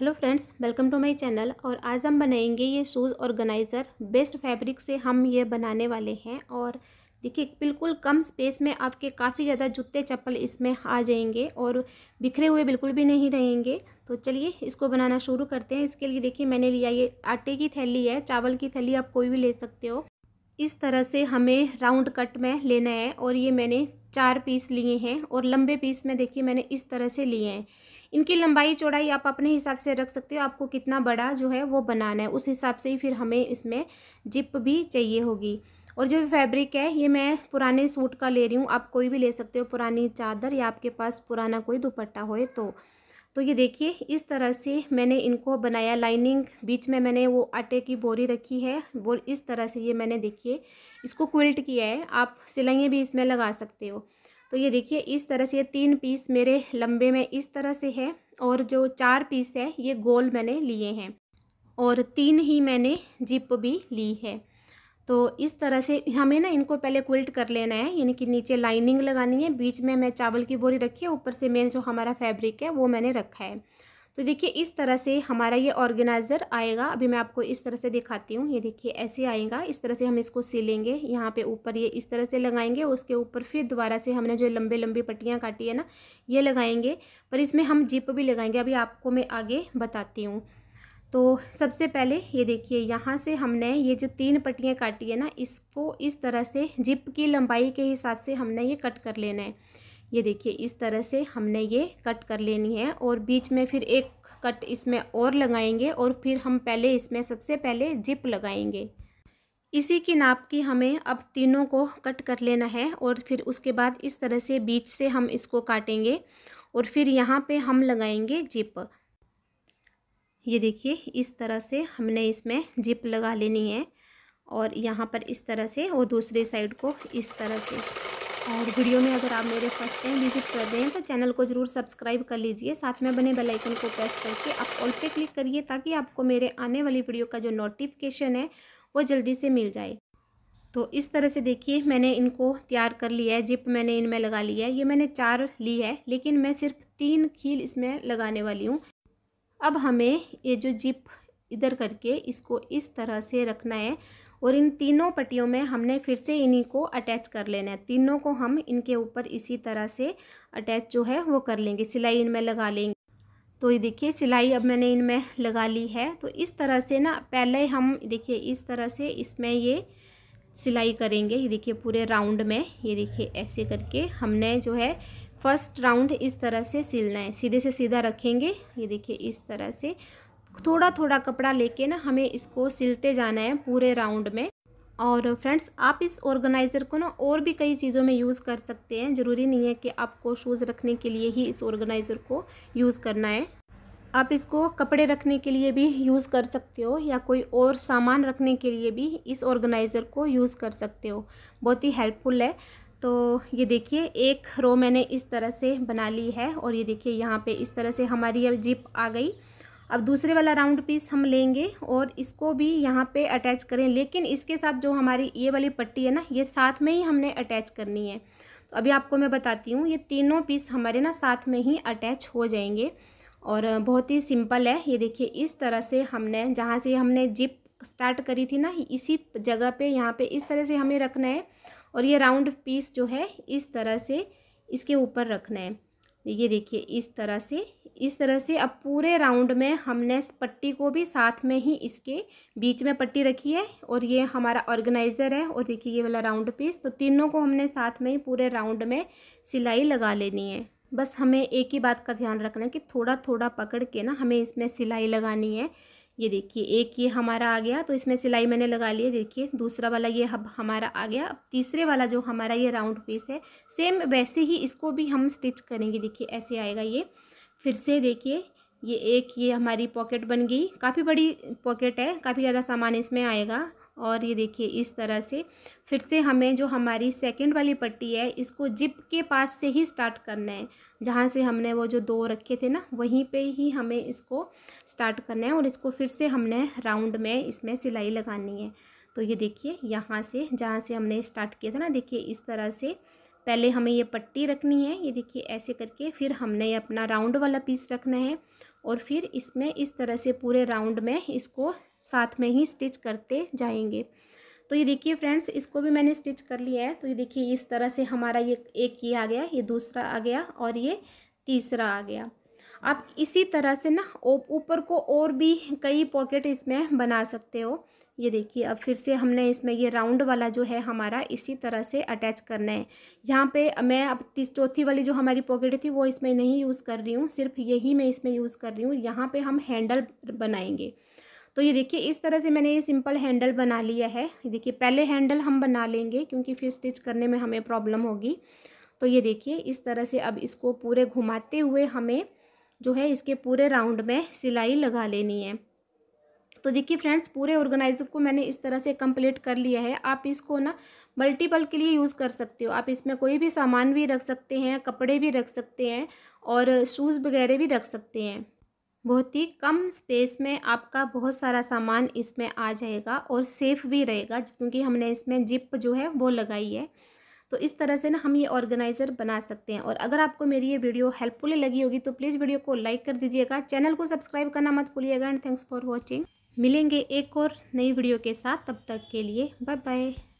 hello friends welcome to my channel और आज हम बनाएंगे ये शूज़ ऑर्गेनाइज़र बेस्ट फैब्रिक से हम ये बनाने वाले हैं और देखिए बिल्कुल कम स्पेस में आपके काफ़ी ज़्यादा जूते चप्पल इसमें आ जाएंगे और बिखरे हुए बिल्कुल भी नहीं रहेंगे तो चलिए इसको बनाना शुरू करते हैं इसके लिए देखिए मैंने लिया ये आटे की थैली है चावल की थैली आप कोई भी ले सकते हो इस तरह से हमें राउंड कट में लेना है और ये मैंने चार पीस लिए हैं और लंबे पीस में देखिए मैंने इस तरह से लिए हैं इनकी लंबाई चौड़ाई आप अपने हिसाब से रख सकते हो आपको कितना बड़ा जो है वो बनाना है उस हिसाब से ही फिर हमें इसमें जिप भी चाहिए होगी और जो फैब्रिक है ये मैं पुराने सूट का ले रही हूँ आप कोई भी ले सकते हो पुरानी चादर या आपके पास पुराना कोई दुपट्टा हो तो तो ये देखिए इस तरह से मैंने इनको बनाया लाइनिंग बीच में मैंने वो आटे की बोरी रखी है वो इस तरह से ये मैंने देखिए इसको क्विल्ट किया है आप सिलाइयाँ भी इसमें लगा सकते हो तो ये देखिए इस तरह से ये तीन पीस मेरे लंबे में इस तरह से है और जो चार पीस है ये गोल मैंने लिए हैं और तीन ही मैंने जिप भी ली है तो इस तरह से हमें ना इनको पहले क्विल्ट कर लेना है यानी कि नीचे लाइनिंग लगानी है बीच में मैं चावल की बोरी रखी है ऊपर से मेन जो हमारा फैब्रिक है वो मैंने रखा है तो देखिए इस तरह से हमारा ये ऑर्गेनाइज़र आएगा अभी मैं आपको इस तरह से दिखाती हूँ ये देखिए ऐसे आएगा इस तरह से हम इसको सिलेंगे यहाँ पे ऊपर ये इस तरह से लगाएंगे उसके ऊपर फिर दोबारा से हमने जो लंबे लंबी पट्टियाँ काटी है ना ये लगाएंगे पर इसमें हम जिप भी लगाएंगे अभी आपको मैं आगे बताती हूँ तो सबसे पहले ये देखिए यहाँ से हमने ये जो तीन पट्टियाँ काटी है ना इसको इस तरह से जिप की लंबाई के हिसाब से हमने ये कट कर लेना है ये देखिए इस तरह से हमने ये कट कर लेनी है और बीच में फिर एक कट इसमें और लगाएंगे और फिर हम पहले इसमें सबसे पहले जिप लगाएंगे इसी की नाप की हमें अब तीनों को कट कर लेना है और फिर उसके बाद इस तरह से बीच से हम इसको काटेंगे और फिर यहाँ पे हम लगाएंगे जिप ये देखिए इस तरह से हमने इसमें जिप लगा लेनी है और यहाँ पर इस तरह से और दूसरे साइड को इस तरह से और वीडियो में अगर आप मेरे फर्स्ट टाइम विजिट कर रहे हैं तो चैनल को ज़रूर सब्सक्राइब कर लीजिए साथ में बने बेल आइकन को प्रेस करके आप ऑल पे क्लिक करिए ताकि आपको मेरे आने वाली वीडियो का जो नोटिफिकेशन है वो जल्दी से मिल जाए तो इस तरह से देखिए मैंने इनको तैयार कर लिया है जिप मैंने इनमें लगा लिया है ये मैंने चार ली है लेकिन मैं सिर्फ तीन खील इसमें लगाने वाली हूँ अब हमें ये जो जिप इधर करके इसको इस तरह से रखना है और इन तीनों पट्टियों में हमने फिर से इन्हीं को अटैच कर लेना है तीनों को हम इनके ऊपर इसी तरह से अटैच जो है वो कर लेंगे सिलाई इनमें लगा लेंगे तो ये देखिए सिलाई अब मैंने इनमें लगा ली है तो इस तरह से ना पहले हम देखिए इस तरह से इसमें ये सिलाई करेंगे ये देखिए पूरे राउंड में ये देखिए ऐसे करके हमने जो है फर्स्ट राउंड इस तरह से सिलना है सीधे से सीधा रखेंगे ये देखिए इस तरह से थोड़ा थोड़ा कपड़ा लेके ना हमें इसको सिलते जाना है पूरे राउंड में और फ्रेंड्स आप इस ऑर्गेनाइज़र को ना और भी कई चीज़ों में यूज़ कर सकते हैं ज़रूरी नहीं है कि आपको शूज़ रखने के लिए ही इस ऑर्गेनाइज़र को यूज़ करना है आप इसको कपड़े रखने के लिए भी यूज़ कर सकते हो या कोई और सामान रखने के लिए भी इस ऑर्गेनाइज़र को यूज़ कर सकते हो बहुत ही हेल्पफुल है तो ये देखिए एक रो मैंने इस तरह से बना ली है और ये देखिए यहाँ पे इस तरह से हमारी अब जिप आ गई अब दूसरे वाला राउंड पीस हम लेंगे और इसको भी यहाँ पे अटैच करें लेकिन इसके साथ जो हमारी ये वाली पट्टी है ना ये साथ में ही हमने अटैच करनी है तो अभी आपको मैं बताती हूँ ये तीनों पीस हमारे ना साथ में ही अटैच हो जाएंगे और बहुत ही सिंपल है ये देखिए इस तरह से हमने जहाँ से हमने जिप स्टार्ट करी थी ना इसी जगह पे यहाँ पे इस तरह से हमें रखना है और ये राउंड पीस जो है इस तरह से इसके ऊपर रखना है ये देखिए इस तरह से इस तरह से अब पूरे राउंड में हमने पट्टी को भी साथ में ही इसके बीच में पट्टी रखी है और ये हमारा ऑर्गेनाइज़र है और देखिए ये वाला राउंड पीस तो तीनों को हमने साथ में ही पूरे राउंड में सिलाई लगा लेनी है बस हमें एक ही बात का ध्यान रखना है कि थोड़ा थोड़ा पकड़ के ना हमें इसमें सिलाई लगानी है ये देखिए एक ये हमारा आ गया तो इसमें सिलाई मैंने लगा ली है देखिए दूसरा वाला ये हमारा आ गया अब तीसरे वाला जो हमारा ये राउंड पीस है सेम वैसे ही इसको भी हम स्टिच करेंगे देखिए ऐसे आएगा ये फिर से देखिए ये एक ये हमारी पॉकेट बन गई काफ़ी बड़ी पॉकेट है काफ़ी ज़्यादा सामान इसमें आएगा और ये देखिए इस तरह से फिर से हमें जो हमारी सेकंड वाली पट्टी है इसको जिप के पास से ही स्टार्ट करना है जहाँ से हमने वो जो दो रखे थे ना वहीं पे ही हमें इसको स्टार्ट करना है और इसको फिर से हमने राउंड में इसमें सिलाई लगानी है तो ये देखिए यहाँ से जहाँ से हमने स्टार्ट किया था ना देखिए इस तरह से पहले हमें ये पट्टी रखनी है ये देखिए ऐसे करके फिर हमने अपना राउंड वाला पीस रखना है और फिर इसमें इस तरह से पूरे राउंड में इसको साथ में ही स्टिच करते जाएंगे तो ये देखिए फ्रेंड्स इसको भी मैंने स्टिच कर लिया है तो ये देखिए इस तरह से हमारा ये एक ये आ गया ये दूसरा आ गया और ये तीसरा आ गया आप इसी तरह से ना ऊपर को और भी कई पॉकेट इसमें बना सकते हो ये देखिए अब फिर से हमने इसमें ये राउंड वाला जो है हमारा इसी तरह से अटैच करना है यहाँ पे मैं अब तीस चौथी वाली जो हमारी पॉकेट थी वो इसमें नहीं यूज़ कर रही हूँ सिर्फ यही मैं इसमें यूज़ कर रही हूँ यहाँ पे हम हैंडल बनाएंगे तो ये देखिए इस तरह से मैंने ये सिंपल हैंडल बना लिया है देखिए पहले हैंडल हम बना लेंगे क्योंकि फिर स्टिच करने में हमें प्रॉब्लम होगी तो ये देखिए इस तरह से अब इसको पूरे घुमाते हुए हमें जो है इसके पूरे राउंड में सिलाई लगा लेनी है तो देखिए फ्रेंड्स पूरे ऑर्गेनाइजर को मैंने इस तरह से कंप्लीट कर लिया है आप इसको ना मल्टीपल के लिए यूज़ कर सकते हो आप इसमें कोई भी सामान भी रख सकते हैं कपड़े भी रख सकते हैं और शूज़ वगैरह भी रख सकते हैं बहुत ही कम स्पेस में आपका बहुत सारा सामान इसमें आ जाएगा और सेफ़ भी रहेगा क्योंकि हमने इसमें जिप जो है वो लगाई है तो इस तरह से ना हम ये ऑर्गेनाइज़र बना सकते हैं और अगर आपको मेरी ये वीडियो हेल्पफुल लगी होगी तो प्लीज़ वीडियो को लाइक कर दीजिएगा चैनल को सब्सक्राइब करना मत भूलिएगा एंड थैंक्स फॉर वॉचिंग मिलेंगे एक और नई वीडियो के साथ तब तक के लिए बाय बाय